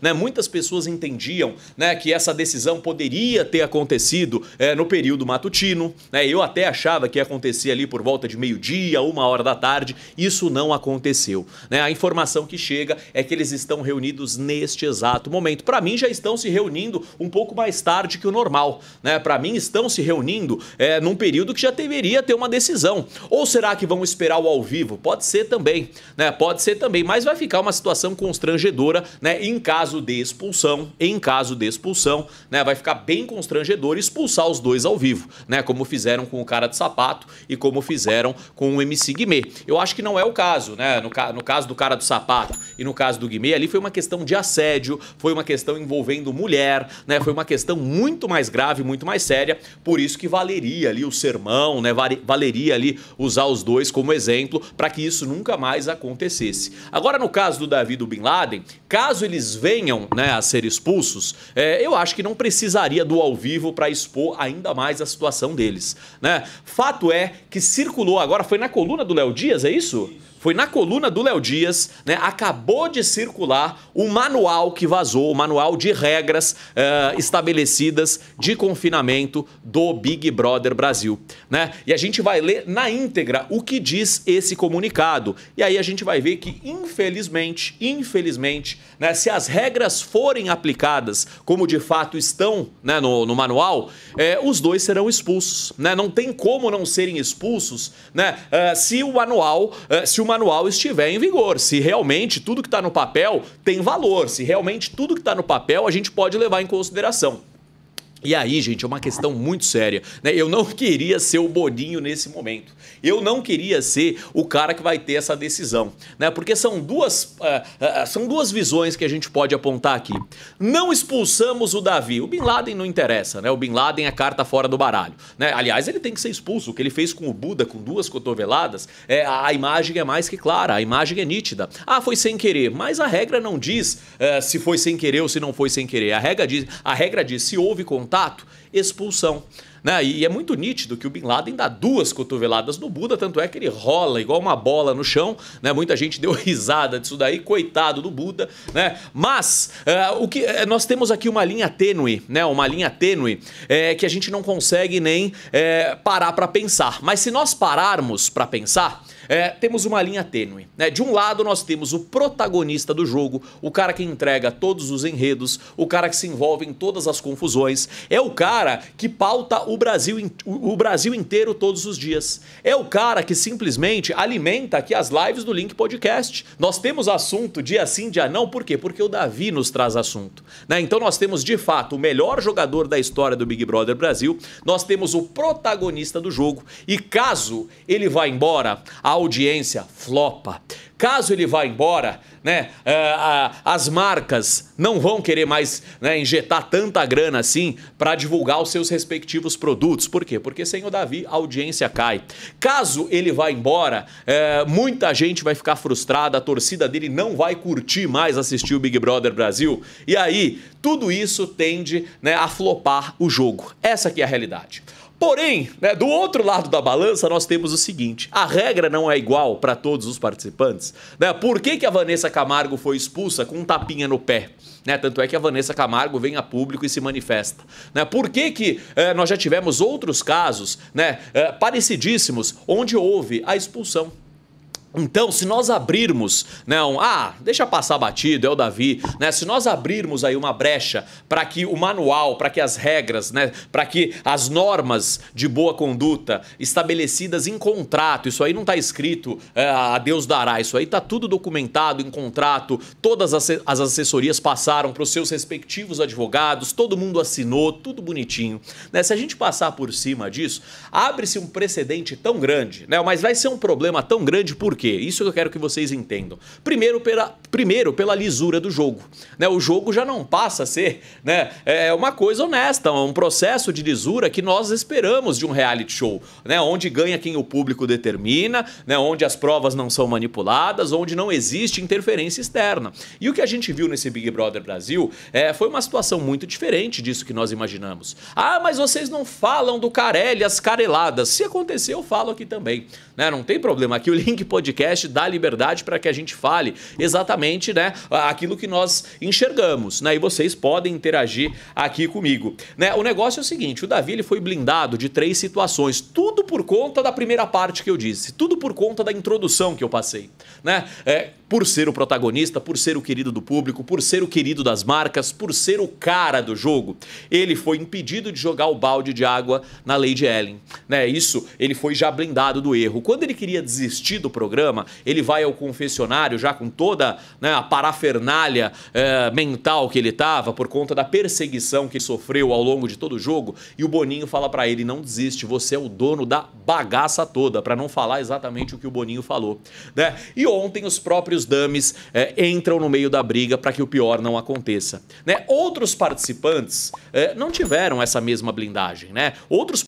Né? Muitas pessoas entendiam né, que essa decisão poderia ter acontecido é, no período matutino. Né? Eu até achava que ia acontecer ali por volta de meio-dia, uma hora da tarde. Isso não aconteceu. Né? A informação que chega é que eles estão reunidos neste exato momento. Para mim, já estão se reunindo um pouco mais tarde que o normal. Né? Para mim, estão se reunindo é, num período que já deveria ter uma decisão. Ou será que vão esperar o ao vivo? Pode ser também. Né? Pode ser também, mas vai ficar uma situação constrangedora né, em caso caso de expulsão, em caso de expulsão, né, vai ficar bem constrangedor expulsar os dois ao vivo, né, como fizeram com o cara de sapato e como fizeram com o MC Guimê. Eu acho que não é o caso, né, no, no caso do cara do sapato e no caso do Guimê, ali foi uma questão de assédio, foi uma questão envolvendo mulher, né, foi uma questão muito mais grave, muito mais séria, por isso que valeria ali o sermão, né, valeria ali usar os dois como exemplo para que isso nunca mais acontecesse. Agora, no caso do Davi do Bin Laden, caso eles vejam venham né, a ser expulsos, é, eu acho que não precisaria do ao vivo para expor ainda mais a situação deles. Né? Fato é que circulou agora, foi na coluna do Léo Dias, é isso? Foi na coluna do Léo Dias, né? Acabou de circular o manual que vazou, o manual de regras uh, estabelecidas de confinamento do Big Brother Brasil, né? E a gente vai ler na íntegra o que diz esse comunicado. E aí a gente vai ver que, infelizmente, infelizmente, né, se as regras regras forem aplicadas, como de fato estão né, no, no, manual, é, os dois serão expulsos. Né? Não tem como não serem expulsos né, uh, se, o manual, uh, se o manual estiver em vigor, se realmente tudo que está no papel tem valor, se realmente tudo que está no papel a gente pode levar em consideração. E aí, gente, é uma questão muito séria. Né? Eu não queria ser o Boninho nesse momento. Eu não queria ser o cara que vai ter essa decisão. Né? Porque são duas, uh, uh, são duas visões que a gente pode apontar aqui. Não expulsamos o Davi. O Bin Laden não interessa, né? O Bin Laden é carta fora do baralho. Né? Aliás, ele tem que ser expulso. O que ele fez com o Buda, com duas cotoveladas, é, a imagem é mais que clara, a imagem é nítida. Ah, foi sem querer. Mas a regra não diz uh, se foi sem querer ou se não foi sem querer. A regra diz, a regra diz se houve contato contato expulsão. Né? E é muito nítido que o Bin Laden dá duas cotoveladas no Buda, tanto é que ele rola igual uma bola no chão, né? Muita gente deu risada disso daí, coitado do Buda, né? Mas uh, o que eh, nós temos aqui uma linha tênue, né? Uma linha tênue é, que a gente não consegue nem é, parar para pensar. Mas se nós pararmos para pensar, é, temos uma linha tênue. Né? De um lado, nós temos o protagonista do jogo, o cara que entrega todos os enredos, o cara que se envolve em todas as confusões, é o cara cara que pauta o Brasil, o Brasil inteiro todos os dias. É o cara que simplesmente alimenta aqui as lives do Link Podcast. Nós temos assunto dia sim, dia não. Por quê? Porque o Davi nos traz assunto. Né? Então nós temos, de fato, o melhor jogador da história do Big Brother Brasil. Nós temos o protagonista do jogo. E caso ele vá embora, a audiência flopa. Caso ele vá embora, né, é, as marcas não vão querer mais né, injetar tanta grana assim para divulgar os seus respectivos produtos. Por quê? Porque sem o Davi a audiência cai. Caso ele vá embora, é, muita gente vai ficar frustrada, a torcida dele não vai curtir mais assistir o Big Brother Brasil. E aí, tudo isso tende né, a flopar o jogo. Essa aqui é a realidade. Porém, né, do outro lado da balança, nós temos o seguinte: a regra não é igual para todos os participantes. Né? Por que, que a Vanessa Camargo foi expulsa com um tapinha no pé? Né? Tanto é que a Vanessa Camargo vem a público e se manifesta. Né? Por que, que eh, nós já tivemos outros casos né, eh, parecidíssimos onde houve a expulsão então, se nós abrirmos, não, né, ah, deixa passar batido, é o Davi, né? Se nós abrirmos aí uma brecha para que o manual, para que as regras, né, para que as normas de boa conduta estabelecidas em contrato, isso aí não está escrito é, a Deus dará, isso aí está tudo documentado em contrato, todas as, as assessorias passaram para os seus respectivos advogados, todo mundo assinou, tudo bonitinho. Né? Se a gente passar por cima disso, abre-se um precedente tão grande, né? Mas vai ser um problema tão grande por quê? quê? Isso eu quero que vocês entendam. Primeiro pela, primeiro, pela lisura do jogo. Né? O jogo já não passa a ser né, é, é uma coisa honesta, um processo de lisura que nós esperamos de um reality show, né? onde ganha quem o público determina, né? onde as provas não são manipuladas, onde não existe interferência externa. E o que a gente viu nesse Big Brother Brasil é, foi uma situação muito diferente disso que nós imaginamos. Ah, mas vocês não falam do Carelli, as careladas. Se aconteceu eu falo aqui também. Né? Não tem problema aqui, o link pode podcast dá liberdade para que a gente fale exatamente né, aquilo que nós enxergamos. Né? E vocês podem interagir aqui comigo. Né? O negócio é o seguinte: o Davi ele foi blindado de três situações, tudo por conta da primeira parte que eu disse, tudo por conta da introdução que eu passei. Né? É, por ser o protagonista, por ser o querido do público, por ser o querido das marcas, por ser o cara do jogo, ele foi impedido de jogar o balde de água na Lady Ellen. Né? Isso, ele foi já blindado do erro. Quando ele queria desistir do programa, programa, ele vai ao confessionário já com toda né, a parafernália é, mental que ele estava por conta da perseguição que sofreu ao longo de todo o jogo, e o Boninho fala para ele: não desiste, você é o dono da bagaça toda, para não falar exatamente o que o Boninho falou. Né? E ontem os próprios dames é, entram no meio da briga para que o pior não aconteça. Né? Outros participantes é, não tiveram essa mesma blindagem, né? Outros